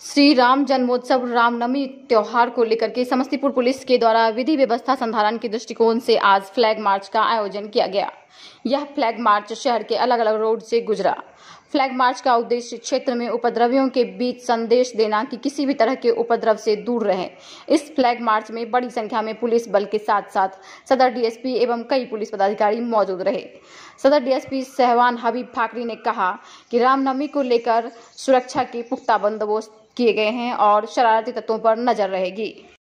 श्री राम जन्मोत्सव रामनवमी त्यौहार को लेकर के समस्तीपुर पुलिस के द्वारा विधि व्यवस्था संधारण के दृष्टिकोण से आज फ्लैग मार्च का आयोजन किया गया यह फ्लैग मार्च शहर के अलग अलग रोड से गुजरा फ्लैग मार्च का उद्देश्य क्षेत्र में उपद्रवियों के बीच संदेश देना कि किसी भी तरह के उपद्रव से दूर रहें इस फ्लैग मार्च में बड़ी संख्या में पुलिस बल के साथ साथ सदर डीएसपी एवं कई पुलिस पदाधिकारी मौजूद रहे सदर डीएसपी सहवान हबीब फाकरी ने कहा कि रामनवमी को लेकर सुरक्षा के पुख्ता बंदोबस्त किए गए हैं और शरारती तत्वों पर नजर रहेगी